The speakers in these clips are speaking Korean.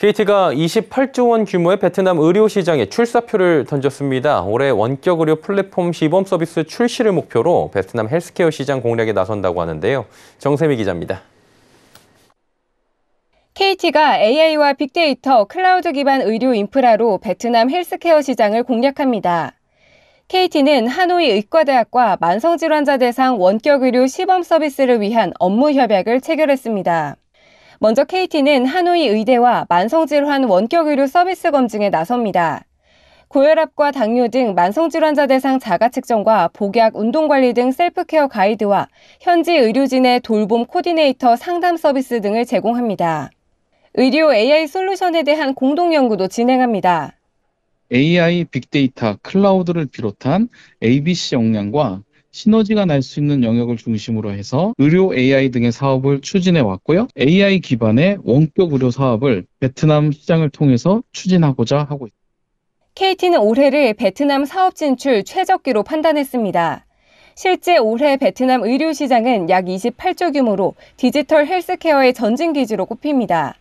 KT가 28조 원 규모의 베트남 의료 시장에 출사표를 던졌습니다. 올해 원격 의료 플랫폼 시범 서비스 출시를 목표로 베트남 헬스케어 시장 공략에 나선다고 하는데요. 정세미 기자입니다. KT가 AI와 빅데이터, 클라우드 기반 의료 인프라로 베트남 헬스케어 시장을 공략합니다. KT는 하노이 의과대학과 만성질환자 대상 원격 의료 시범 서비스를 위한 업무 협약을 체결했습니다. 먼저 KT는 하노이 의대와 만성질환 원격의료 서비스 검증에 나섭니다. 고혈압과 당뇨 등 만성질환자 대상 자가 측정과 복약, 운동관리 등 셀프케어 가이드와 현지 의료진의 돌봄 코디네이터 상담 서비스 등을 제공합니다. 의료 AI 솔루션에 대한 공동 연구도 진행합니다. AI, 빅데이터, 클라우드를 비롯한 ABC 역량과 시너지가 날 수 있는 영역을 중심으로 해서 의료 AI 등의 사업을 추진해 왔고요. AI 기반의 원격 의료 사업을 베트남 시장을 통해서 추진하고자 하고 있습니다. KT는 올해를 베트남 사업 진출 최적기로 판단했습니다. 실제 올해 베트남 의료 시장은 약 28조 규모로 디지털 헬스케어의 전진 기지로 꼽힙니다.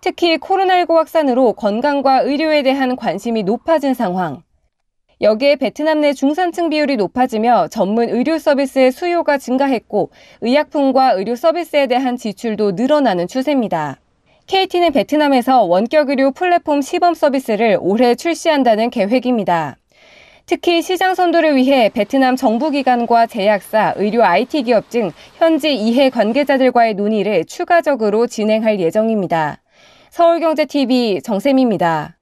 특히 코로나19 확산으로 건강과 의료에 대한 관심이 높아진 상황, 여기에 베트남 내 중산층 비율이 높아지며 전문 의료 서비스의 수요가 증가했고 의약품과 의료 서비스에 대한 지출도 늘어나는 추세입니다. KT는 베트남에서 원격 의료 플랫폼 시범 서비스를 올해 출시한다는 계획입니다. 특히 시장 선도를 위해 베트남 정부기관과 제약사, 의료 IT 기업 등 현지 이해 관계자들과의 논의를 추가적으로 진행할 예정입니다. 서울경제TV 정샘입니다.